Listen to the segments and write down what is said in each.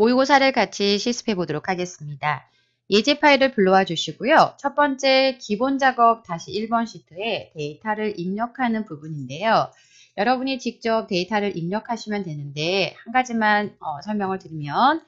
모의고사를 같이 실습해 보도록 하겠습니다. 예제 파일을 불러와 주시고요. 첫 번째 기본 작업 다시 1번 시트에 데이터를 입력하는 부분인데요. 여러분이 직접 데이터를 입력하시면 되는데 한 가지만 어, 설명을 드리면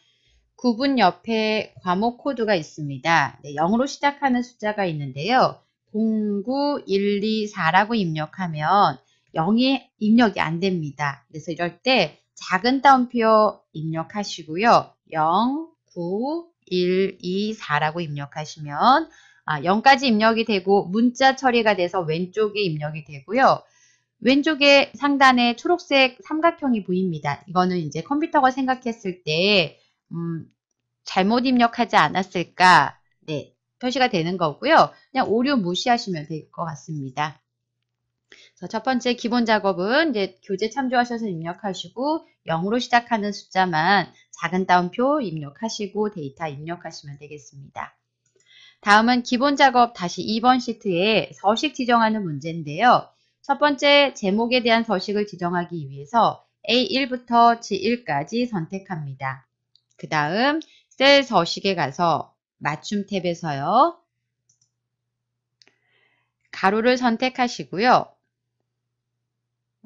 구분 옆에 과목 코드가 있습니다. 네, 0으로 시작하는 숫자가 있는데요. 09124라고 입력하면 0이 입력이 안 됩니다. 그래서 이럴 때 작은 따옴표 입력하시고요. 0, 9, 1, 2, 4라고 입력하시면 아, 0까지 입력이 되고 문자 처리가 돼서 왼쪽에 입력이 되고요. 왼쪽에 상단에 초록색 삼각형이 보입니다. 이거는 이제 컴퓨터가 생각했을 때 음, 잘못 입력하지 않았을까 네, 표시가 되는 거고요. 그냥 오류 무시하시면 될 것 같습니다. 첫 번째 기본 작업은 이제 교재 참조하셔서 입력하시고 0으로 시작하는 숫자만 작은 따옴표 입력하시고 데이터 입력하시면 되겠습니다. 다음은 기본 작업 다시 2번 시트에 서식 지정하는 문제인데요. 첫 번째 제목에 대한 서식을 지정하기 위해서 A1부터 G1까지 선택합니다. 그 다음 셀 서식에 가서 맞춤 탭에서요. 가로를 선택하시고요.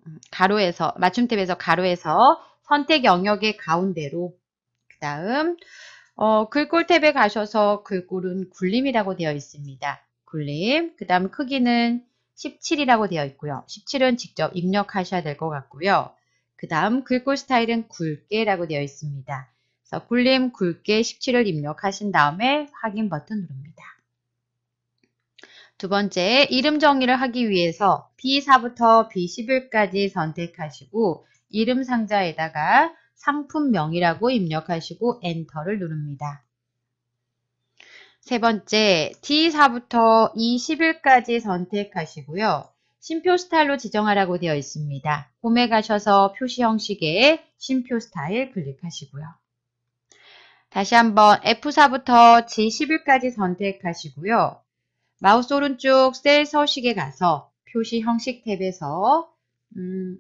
음, 가로에서 맞춤탭에서 가로에서 선택 영역의 가운데로 그 다음 어, 글꼴 탭에 가셔서 글꼴은 굴림이라고 되어 있습니다. 굴림 그 다음 크기는 17이라고 되어 있고요. 17은 직접 입력하셔야 될 것 같고요. 그 다음 글꼴 스타일은 굵게라고 되어 있습니다. 그래서 굴림 굵게 17을 입력하신 다음에 확인 버튼 누릅니다. 두 번째, 이름 정의를 하기 위해서 B4부터 B11까지 선택하시고 이름 상자에다가 상품명이라고 입력하시고 엔터를 누릅니다. 세 번째, D4부터 E11까지 선택하시고요. 심표 스타일로 지정하라고 되어 있습니다. 홈에 가셔서 표시 형식의 심표 스타일 클릭하시고요. 다시 한번 F4부터 G11까지 선택하시고요. 마우스 오른쪽 셀 서식에 가서 표시 형식 탭에서 음,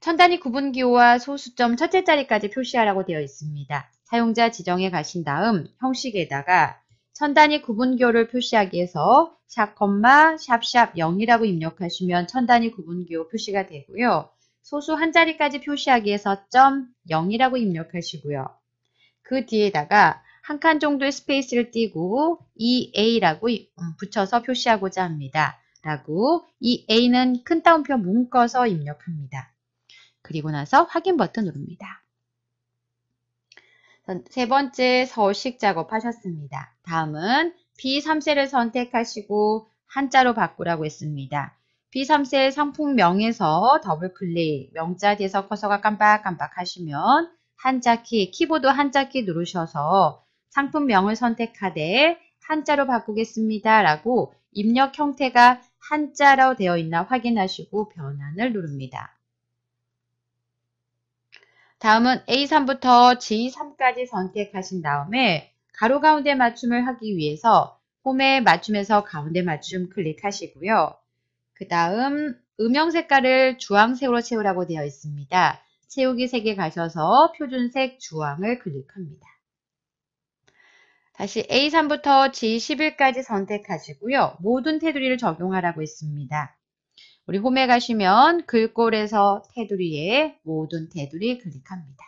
천단위 구분기호와 소수점 첫째 자리까지 표시하라고 되어 있습니다. 사용자 지정에 가신 다음 형식에다가 천단위 구분기호를 표시하기 위해서 샵, 콤마, 샵샵 0이라고 입력하시면 천단위 구분기호 표시가 되고요. 소수 한 자리까지 표시하기 위해서 점 0이라고 입력하시고요. 그 뒤에다가 한칸 정도의 스페이스를 띄고 EA라고 음, 붙여서 표시하고자 합니다. 라고 이 A는 큰 따옴표 묶어서 입력합니다. 그리고 나서 확인 버튼 누릅니다. 세 번째 서식 작업 하셨습니다. 다음은 B3셀을 선택하시고 한자로 바꾸라고 했습니다. B3셀 상품명에서 더블클릭, 명자 뒤에서 커서가 깜빡깜빡 하시면 한자키, 키보드 한자키 누르셔서 상품명을 선택하되 한자로 바꾸겠습니다. 라고 입력 형태가 한자로 되어 있나 확인하시고 변환을 누릅니다. 다음은 A3부터 G3까지 선택하신 다음에 가로 가운데 맞춤을 하기 위해서 홈에 맞춤에서 가운데 맞춤 클릭하시고요. 그 다음 음영 색깔을 주황색으로 채우라고 되어 있습니다. 채우기 색에 가셔서 표준색 주황을 클릭합니다. 다시 A3부터 G11까지 선택하시고요. 모든 테두리를 적용하라고 했습니다 우리 홈에 가시면 글꼴에서 테두리에 모든 테두리 클릭합니다.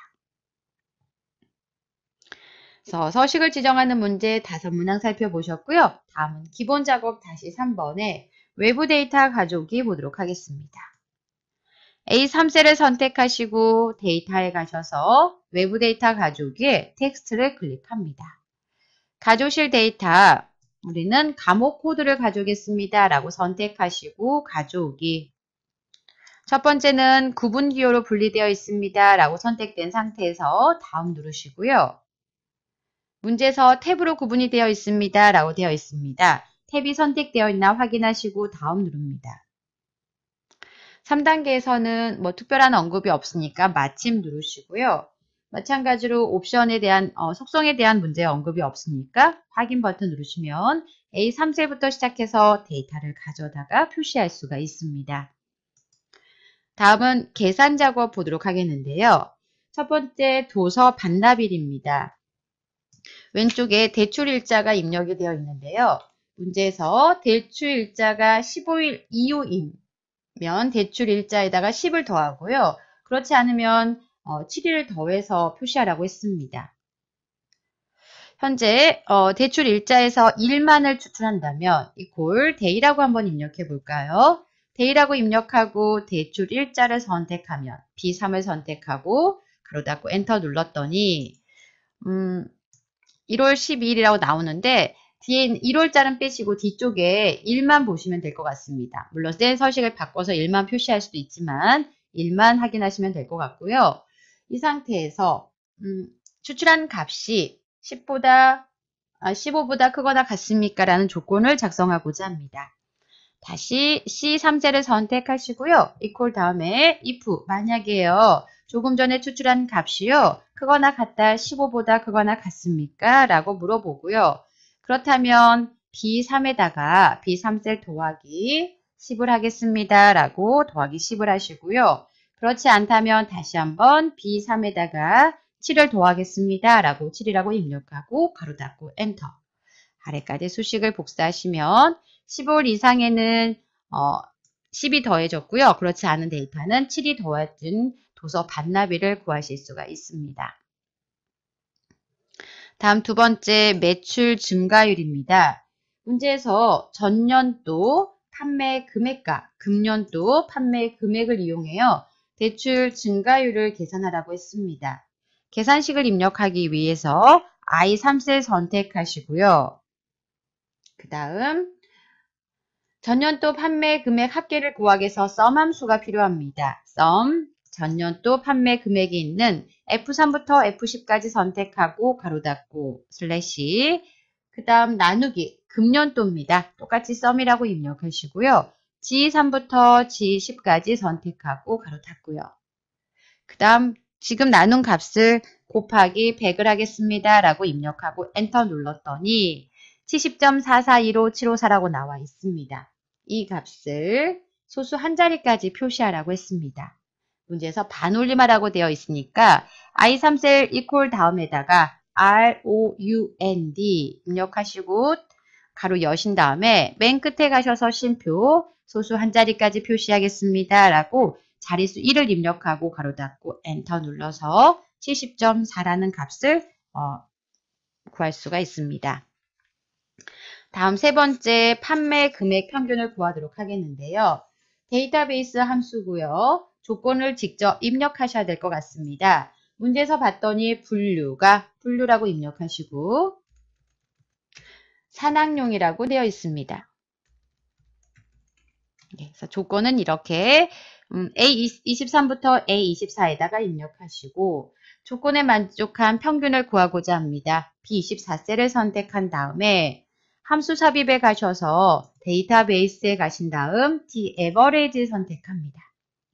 그래서 서식을 지정하는 문제 다섯 문항 살펴보셨고요. 다음은 기본 작업 다시 3번에 외부 데이터 가져오기 보도록 하겠습니다. A3셀을 선택하시고 데이터에 가셔서 외부 데이터 가져오기에 텍스트를 클릭합니다. 가져오실 데이터 우리는 감옥 코드를 가져오겠습니다. 라고 선택하시고 가져오기 첫 번째는 구분 기호로 분리되어 있습니다. 라고 선택된 상태에서 다음 누르시고요. 문제에서 탭으로 구분이 되어 있습니다. 라고 되어 있습니다. 탭이 선택되어 있나 확인하시고 다음 누릅니다. 3단계에서는 뭐 특별한 언급이 없으니까 마침 누르시고요. 마찬가지로 옵션에 대한 어, 속성에 대한 문제 언급이 없으니까 확인 버튼 누르시면 a 3세부터 시작해서 데이터를 가져다가 표시할 수가 있습니다. 다음은 계산 작업 보도록 하겠는데요. 첫 번째 도서 반납일입니다. 왼쪽에 대출일자가 입력이 되어 있는데요. 문제에서 대출일자가 15일 이후이면 대출일자에다가 10을 더하고요. 그렇지 않으면 어, 7일을 더해서 표시하라고 했습니다. 현재 어, 대출 일자에서 1만을 추출한다면 이골 데이라고 한번 입력해 볼까요? 데이라고 입력하고 대출 일자를 선택하면 B3을 선택하고 가로 닫고 엔터 눌렀더니 음, 1월 12일이라고 나오는데 뒤에 1월자는 빼시고 뒤쪽에 1만 보시면 될 것 같습니다. 물론 센 서식을 바꿔서 1만 표시할 수도 있지만 1만 확인하시면 될 것 같고요. 이 상태에서 음, 추출한 값이 10보다 아, 15보다 크거나 같습니까? 라는 조건을 작성하고자 합니다. 다시 C3셀을 선택하시고요. equal 다음에 if 만약에요. 조금 전에 추출한 값이요. 크거나 같다 15보다 크거나 같습니까? 라고 물어보고요. 그렇다면 B3에다가 B3셀 더하기 10을 하겠습니다. 라고 더하기 10을 하시고요. 그렇지 않다면 다시 한번 B3에다가 7을 더하겠습니다. 라고 7이라고 입력하고 가로 닫고 엔터. 아래까지 수식을 복사하시면 15일 이상에는 어, 10이 더해졌고요. 그렇지 않은 데이터는 7이 더해진 도서 반납일을 구하실 수가 있습니다. 다음 두 번째 매출 증가율입니다. 문제에서 전년도 판매 금액과 금년도 판매 금액을 이용해요. 대출 증가율을 계산하라고 했습니다. 계산식을 입력하기 위해서 I3셀 선택하시고요. 그 다음 전년도 판매 금액 합계를 구하기위해서썸 함수가 필요합니다. 썸 전년도 판매 금액이 있는 F3부터 F10까지 선택하고 가로 닫고 슬래시 그 다음 나누기 금년도입니다. 똑같이 썸이라고 입력하시고요. G3부터 G10까지 선택하고 가로 닫고요. 그 다음 지금 나눈 값을 곱하기 100을 하겠습니다. 라고 입력하고 엔터 눌렀더니 70.441575사라고 나와 있습니다. 이 값을 소수 한 자리까지 표시하라고 했습니다. 문제에서 반올림하라고 되어 있으니까 i3셀 equal 다음에다가 round 입력하시고 가로 여신 다음에 맨 끝에 가셔서 쉼표 소수 한 자리까지 표시하겠습니다. 라고 자릿수 1을 입력하고 가로 닫고 엔터 눌러서 70.4라는 값을 어, 구할 수가 있습니다. 다음 세 번째 판매 금액 평균을 구하도록 하겠는데요. 데이터베이스 함수고요. 조건을 직접 입력하셔야 될 것 같습니다. 문제에서 봤더니 분류가 분류라고 입력하시고 산악용이라고 되어 있습니다. 예, 그래서 조건은 이렇게 음, A23부터 A24에다가 입력하시고 조건에 만족한 평균을 구하고자 합니다. B24셀을 선택한 다음에 함수 삽입에 가셔서 데이터베이스에 가신 다음 d a v e r a g e 선택합니다.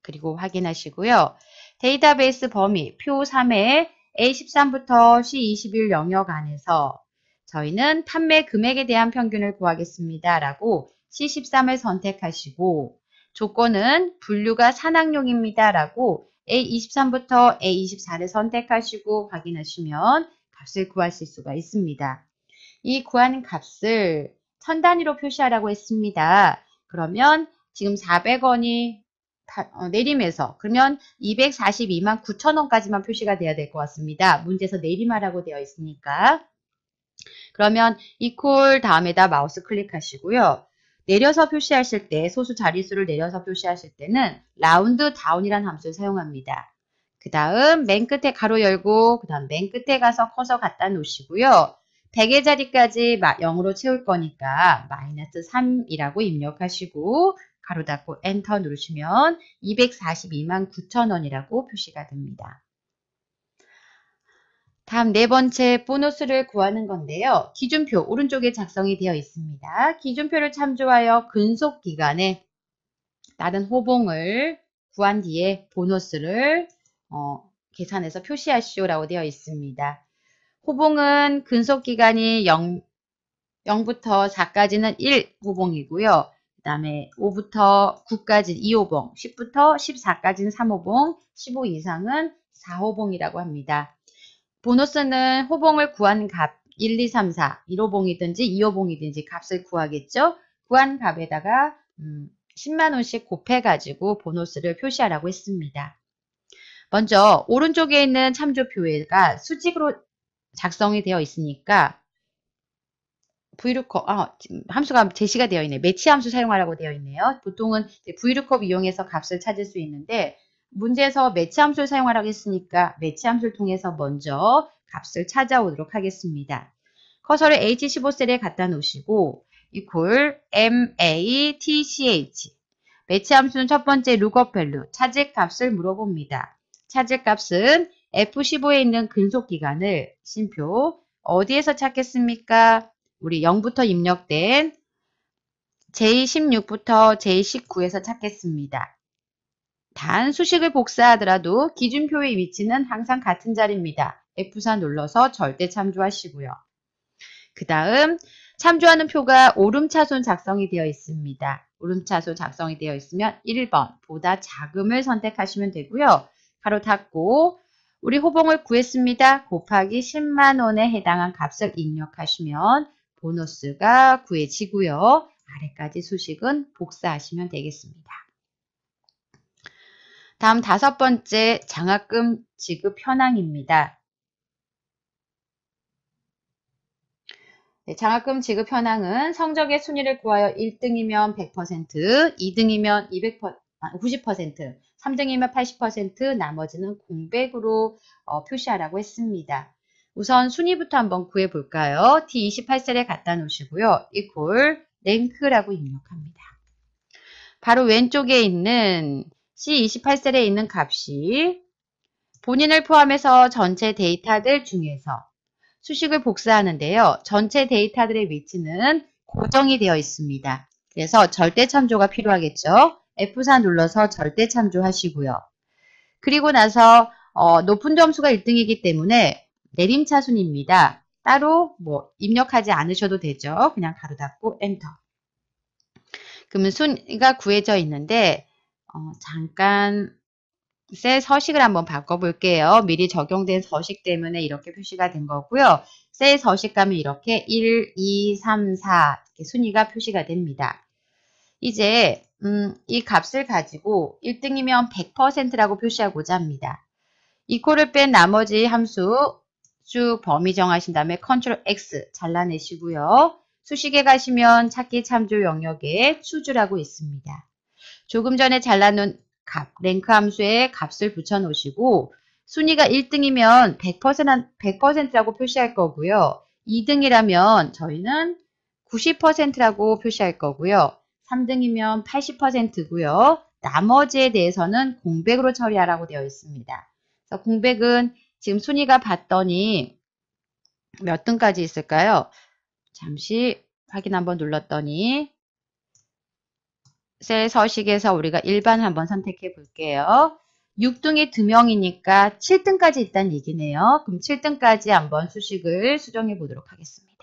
그리고 확인하시고요. 데이터베이스 범위 표 3의 A13부터 C21 영역 안에서 저희는 판매 금액에 대한 평균을 구하겠습니다. 라고 C13을 선택하시고 조건은 분류가 산악용입니다. 라고 A23부터 A24를 선택하시고 확인하시면 값을 구하실 수가 있습니다. 이 구하는 값을 천 단위로 표시하라고 했습니다. 그러면 지금 400원이 어, 내림에서 그러면 242만 9천원까지만 표시가 돼야 될 것 같습니다. 문제에서 내림하라고 되어 있으니까 그러면 equal 다음에다 마우스 클릭하시고요. 내려서 표시하실 때 소수 자릿수를 내려서 표시하실 때는 라운드 다운이라는 함수를 사용합니다. 그 다음 맨 끝에 가로 열고 그 다음 맨 끝에 가서 커서 갖다 놓으시고요. 100의 자리까지 0으로 채울 거니까 마이너스 3이라고 입력하시고 가로 닫고 엔터 누르시면 242만 9천원이라고 표시가 됩니다. 다음 네 번째 보너스를 구하는 건데요. 기준표 오른쪽에 작성이 되어 있습니다. 기준표를 참조하여 근속 기간에 다른 호봉을 구한 뒤에 보너스를 어, 계산해서 표시하시오라고 되어 있습니다. 호봉은 근속기간이 0, 0부터 4까지는 1호봉이고요. 그 다음에 5부터 9까지는 2호봉, 10부터 14까지는 3호봉, 15 이상은 4호봉이라고 합니다. 보너스는 호봉을 구한 값 1, 2, 3, 4, 1호봉이든지 2호봉이든지 값을 구하겠죠. 구한 값에다가 음, 10만원씩 곱해가지고 보너스를 표시하라고 했습니다. 먼저 오른쪽에 있는 참조표가 에 수직으로 작성이 되어 있으니까 브이루 o 아, 함수가 제시가 되어 있네. 매치 함수 사용하라고 되어 있네요. 보통은 브이루 o k 이용해서 값을 찾을 수 있는데 문제에서 매치함수를 사용하라고 했으니까 매치함수를 통해서 먼저 값을 찾아오도록 하겠습니다. 커서를 H15셀에 갖다 놓으시고 equal MATCH 매치함수는 첫 번째 루거 밸류 차질 값을 물어봅니다. 차질 값은 F15에 있는 근속 기간을 심표 어디에서 찾겠습니까? 우리 0부터 입력된 J16부터 J19에서 찾겠습니다. 단 수식을 복사하더라도 기준표의 위치는 항상 같은 자리입니다. F4 눌러서 절대 참조하시고요. 그 다음 참조하는 표가 오름차손 작성이 되어 있습니다. 오름차손 작성이 되어 있으면 1번 보다 작음을 선택하시면 되고요. 바로 닫고 우리 호봉을 구했습니다. 곱하기 10만원에 해당한 값을 입력하시면 보너스가 구해지고요. 아래까지 수식은 복사하시면 되겠습니다. 다음 다섯 번째 장학금 지급 현황입니다. 네, 장학금 지급 현황은 성적의 순위를 구하여 1등이면 100%, 2등이면 200%, 90%, 3등이면 80%, 나머지는 공백으로 어, 표시하라고 했습니다. 우선 순위부터 한번 구해볼까요? D28셀에 갖다 놓으시고요. 이퀄 랭크라고 입력합니다. 바로 왼쪽에 있는 C28셀에 있는 값이 본인을 포함해서 전체 데이터들 중에서 수식을 복사하는데요. 전체 데이터들의 위치는 고정이 되어 있습니다. 그래서 절대 참조가 필요하겠죠. F4 눌러서 절대 참조하시고요. 그리고 나서 어, 높은 점수가 1등이기 때문에 내림차순입니다. 따로 뭐 입력하지 않으셔도 되죠. 그냥 가로 닫고 엔터. 그러면 순위가 구해져 있는데 어, 잠깐 셀 서식을 한번 바꿔볼게요. 미리 적용된 서식 때문에 이렇게 표시가 된 거고요. 셀 서식 가면 이렇게 1, 2, 3, 4 이렇게 순위가 표시가 됩니다. 이제 음, 이 값을 가지고 1등이면 100%라고 표시하고자 합니다. 이코를 뺀 나머지 함수 쭉 범위 정하신 다음에 컨트롤 X 잘라내시고요. 수식에 가시면 찾기 참조 영역에 추주라고 있습니다. 조금 전에 잘라놓은 값, 랭크 함수에 값을 붙여놓으시고 순위가 1등이면 100%, 100%라고 표시할 거고요. 2등이라면 저희는 90%라고 표시할 거고요. 3등이면 80%고요. 나머지에 대해서는 공백으로 처리하라고 되어 있습니다. 그래서 공백은 지금 순위가 봤더니 몇 등까지 있을까요? 잠시 확인 한번 눌렀더니 셀 서식에서 우리가 일반 한번 선택해 볼게요. 6등이 2명이니까 7등까지 있다는 얘기네요. 그럼 7등까지 한번 수식을 수정해 보도록 하겠습니다.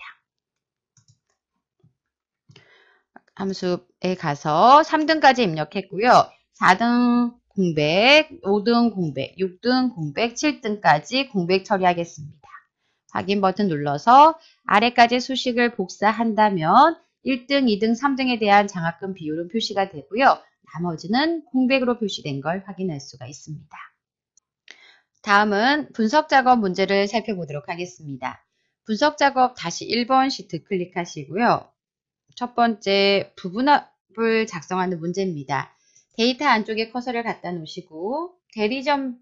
함수에 가서 3등까지 입력했고요. 4등 공백, 5등 공백, 6등 공백, 7등까지 공백 처리하겠습니다. 확인 버튼 눌러서 아래까지 수식을 복사한다면 1등, 2등, 3등에 대한 장학금 비율은 표시가 되고요. 나머지는 공백으로 표시된 걸 확인할 수가 있습니다. 다음은 분석작업 문제를 살펴보도록 하겠습니다. 분석작업 다시 1번 시트 클릭하시고요. 첫 번째 부분업을 작성하는 문제입니다. 데이터 안쪽에 커서를 갖다 놓으시고 대리점명에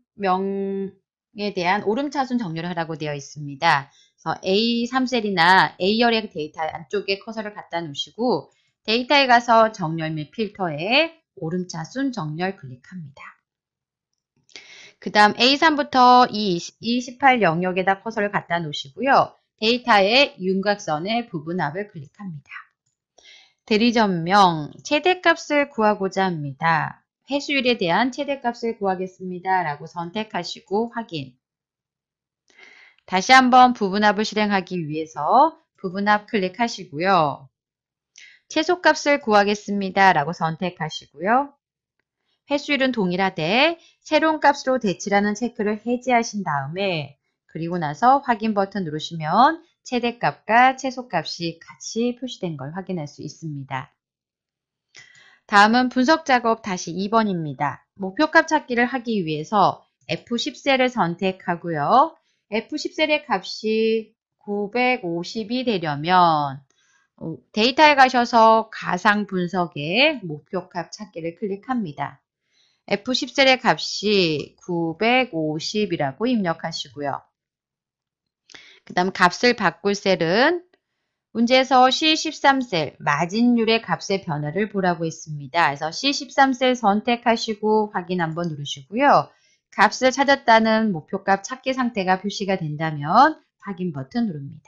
대한 오름차순 정렬을 하라고 되어 있습니다. A3셀이나 A열의 데이터 안쪽에 커서를 갖다 놓으시고 데이터에 가서 정렬 및 필터에 오름차순 정렬 클릭합니다. 그 다음 A3부터 E28 영역에다 커서를 갖다 놓으시고요. 데이터의 윤곽선의 부분합을 클릭합니다. 대리점명 최대값을 구하고자 합니다. 회수율에 대한 최대값을 구하겠습니다. 라고 선택하시고 확인 다시 한번 부분합을 실행하기 위해서 부분합 클릭하시고요. 최소값을 구하겠습니다. 라고 선택하시고요. 횟수율은 동일하되 새로운 값으로 대치라는 체크를 해제하신 다음에 그리고 나서 확인 버튼 누르시면 최대값과 최소값이 같이 표시된 걸 확인할 수 있습니다. 다음은 분석 작업 다시 2번입니다. 목표값 찾기를 하기 위해서 F10셀을 선택하고요. f 1 0셀의 값이 950이 되려면 어, 데이터에 가셔서 가상 분석의 목표값 찾기를 클릭합니다. f 1 0셀의 값이 950이라고 입력하시고요. 그 다음 값을 바꿀 셀은 문제에서 C13셀 마진율의 값의 변화를 보라고 했습니다. 그래서 C13셀 선택하시고 확인 한번 누르시고요. 값을 찾았다는 목표값 찾기 상태가 표시가 된다면 확인 버튼 누릅니다.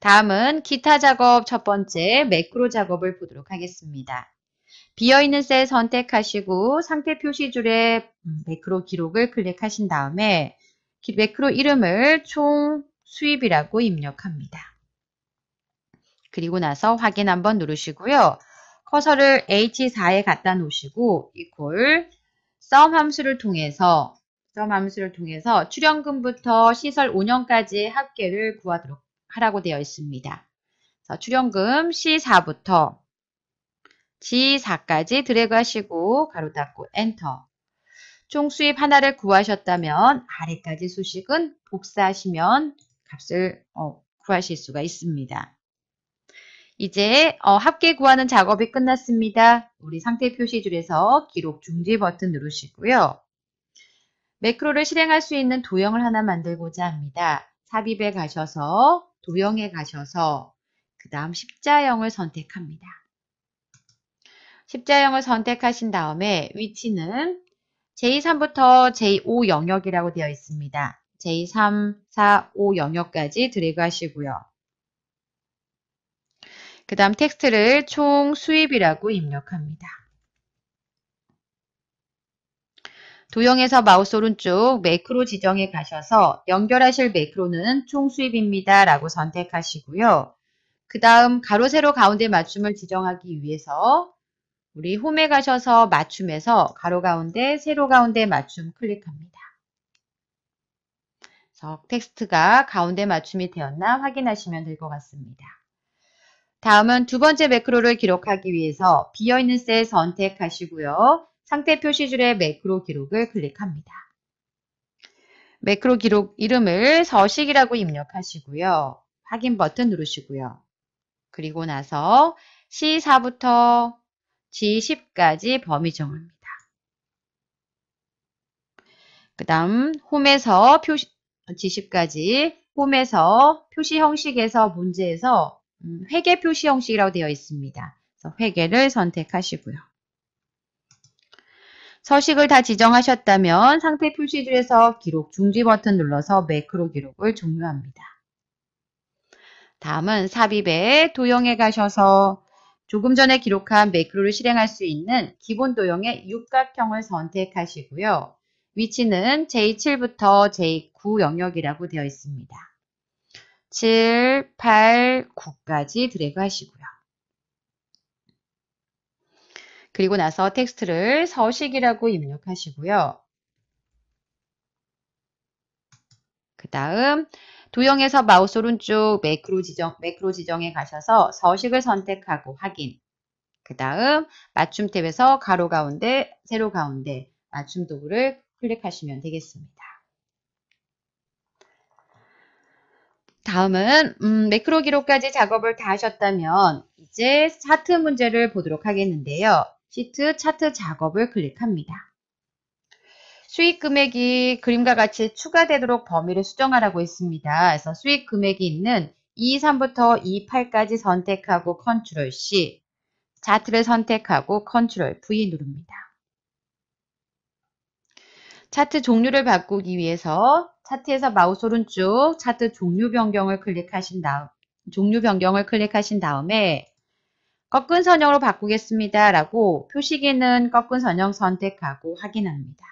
다음은 기타 작업 첫 번째 매크로 작업을 보도록 하겠습니다. 비어있는 셀 선택하시고 상태 표시 줄에 음, 매크로 기록을 클릭하신 다음에 매크로 이름을 총 수입이라고 입력합니다. 그리고 나서 확인 한번 누르시고요. 커서를 H4에 갖다 놓으시고 이퀄 썸 함수를 통해서 썸 함수를 통해서 출연금부터 시설 5년까지의 합계를 구하도록 하라고 되어 있습니다. 자, 출연금 C4부터 G4까지 드래그 하시고 가로 닫고 엔터. 총 수입 하나를 구하셨다면 아래까지 수식은 복사하시면 값을 어, 구하실 수가 있습니다. 이제 어, 합계 구하는 작업이 끝났습니다. 우리 상태 표시줄에서 기록 중지 버튼 누르시고요. 매크로를 실행할 수 있는 도형을 하나 만들고자 합니다. 삽입에 가셔서 도형에 가셔서 그 다음 십자형을 선택합니다. 십자형을 선택하신 다음에 위치는 J3부터 J5 영역이라고 되어 있습니다. J3, 4, 5 영역까지 드래그 하시고요. 그 다음 텍스트를 총 수입이라고 입력합니다. 도형에서 마우스 오른쪽 매크로 지정에 가셔서 연결하실 매크로는 총 수입입니다 라고 선택하시고요. 그 다음 가로 세로 가운데 맞춤을 지정하기 위해서 우리 홈에 가셔서 맞춤에서 가로 가운데 세로 가운데 맞춤 클릭합니다. 그래서 텍스트가 가운데 맞춤이 되었나 확인하시면 될 것 같습니다. 다음은 두 번째 매크로를 기록하기 위해서 비어있는 셀 선택하시고요. 상태 표시줄에 매크로 기록을 클릭합니다. 매크로 기록 이름을 서식이라고 입력하시고요. 확인 버튼 누르시고요. 그리고 나서 C4부터 G10까지 범위 정합니다. 그 다음 홈에서 표시 G10까지 홈에서 표시 형식에서 문제에서 음, 회계 표시 형식이라고 되어 있습니다. 그래서 회계를 선택하시고요. 서식을 다 지정하셨다면 상태 표시줄에서 기록 중지 버튼 눌러서 매크로 기록을 종료합니다. 다음은 삽입에 도형에 가셔서 조금 전에 기록한 매크로를 실행할 수 있는 기본 도형의 육각형을 선택하시고요. 위치는 J7부터 J9 영역이라고 되어 있습니다. 7, 8, 9까지 드래그 하시고요. 그리고 나서 텍스트를 서식이라고 입력하시고요. 그 다음 도형에서 마우스 오른쪽 매크로 지정, 매크로 지정에 가셔서 서식을 선택하고 확인. 그 다음 맞춤 탭에서 가로 가운데, 세로 가운데 맞춤 도구를 클릭하시면 되겠습니다. 다음은 음, 매크로 기록까지 작업을 다 하셨다면 이제 차트 문제를 보도록 하겠는데요. 시트 차트 작업을 클릭합니다. 수익 금액이 그림과 같이 추가되도록 범위를 수정하라고 했습니다. 그래서 수익 금액이 있는 23부터 28까지 선택하고 컨트롤 C 차트를 선택하고 컨트롤 V 누릅니다. 차트 종류를 바꾸기 위해서 차트에서 마우스 오른쪽 차트 종류 변경을 클릭하신 다음 종류 변경을 클릭하신 다음에 꺾은 선형으로 바꾸겠습니다. 라고 표시기는 꺾은 선형 선택하고 확인합니다.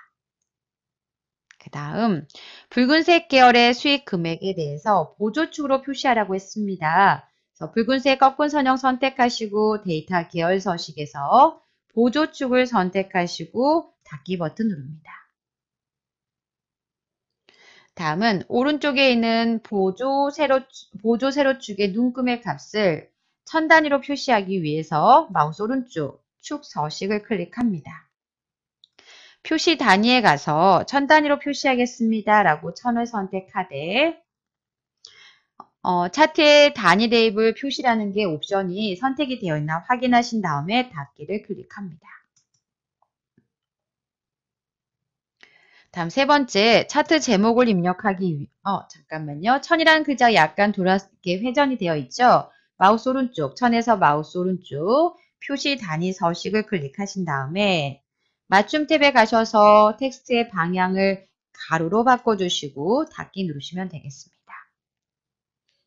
그 다음 붉은색 계열의 수익 금액에 대해서 보조축으로 표시하라고 했습니다. 그래서 붉은색 꺾은 선형 선택하시고 데이터 계열 서식에서 보조축을 선택하시고 닫기 버튼 누릅니다. 다음은 오른쪽에 있는 보조 세로, 보조 세로축의 눈금의 값을 천 단위로 표시하기 위해서 마우스 오른쪽 축 서식을 클릭합니다. 표시 단위에 가서 천 단위로 표시하겠습니다. 라고 천을 선택하되 어, 차트의 단위 대입을 표시라는 게 옵션이 선택이 되어 있나 확인하신 다음에 닫기를 클릭합니다. 다음 세 번째 차트 제목을 입력하기 위... 어 잠깐만요. 천이란 글자 약간 돌아 이게 회전이 되어 있죠. 마우스 오른쪽 천에서 마우스 오른쪽 표시 단위 서식을 클릭하신 다음에 맞춤 탭에 가셔서 텍스트의 방향을 가로로 바꿔주시고 닫기 누르시면 되겠습니다.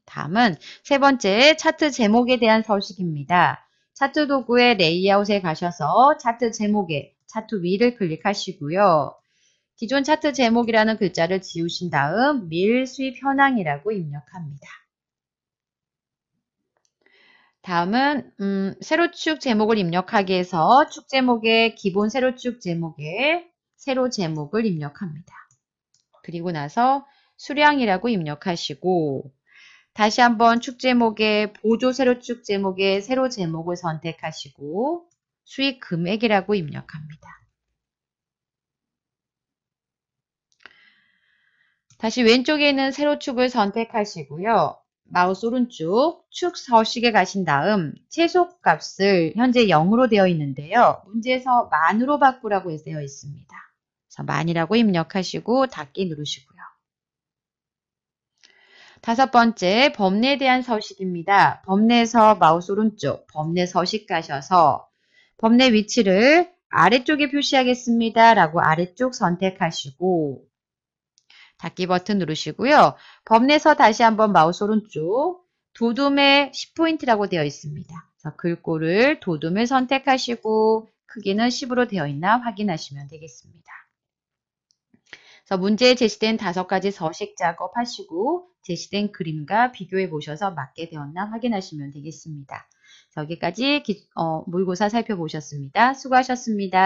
다음은 세 번째 차트 제목에 대한 서식입니다. 차트 도구의 레이아웃에 가셔서 차트 제목에 차트 위를 클릭하시고요. 기존 차트 제목이라는 글자를 지우신 다음 밀 수입 현황이라고 입력합니다. 다음은 음, 세로축 제목을 입력하기 위해서 축 제목의 기본 세로축 제목에 세로 제목을 입력합니다. 그리고 나서 수량이라고 입력하시고 다시 한번 축 제목의 보조 세로축 제목의 세로 제목을 선택하시고 수익 금액이라고 입력합니다. 다시 왼쪽에 있는 세로축을 선택하시고요. 마우스 오른쪽 축 서식에 가신 다음 최소값을 현재 0으로 되어 있는데요. 문제에서 만으로 바꾸라고 되어 있습니다. 그래서 만이라고 입력하시고 닫기 누르시고요. 다섯 번째 범례에 대한 서식입니다. 범례에서 마우스 오른쪽 범례 서식 가셔서 범례 위치를 아래쪽에 표시하겠습니다. 라고 아래쪽 선택하시고 닫기 버튼 누르시고요. 범례서 다시 한번 마우스 오른쪽 도둠의 10포인트라고 되어 있습니다. 자, 글꼴을 도둠을 선택하시고 크기는 10으로 되어 있나 확인하시면 되겠습니다. 그래서 문제에 제시된 다섯 가지 서식 작업하시고 제시된 그림과 비교해 보셔서 맞게 되었나 확인하시면 되겠습니다. 여기까지 기, 어, 모의고사 살펴보셨습니다. 수고하셨습니다.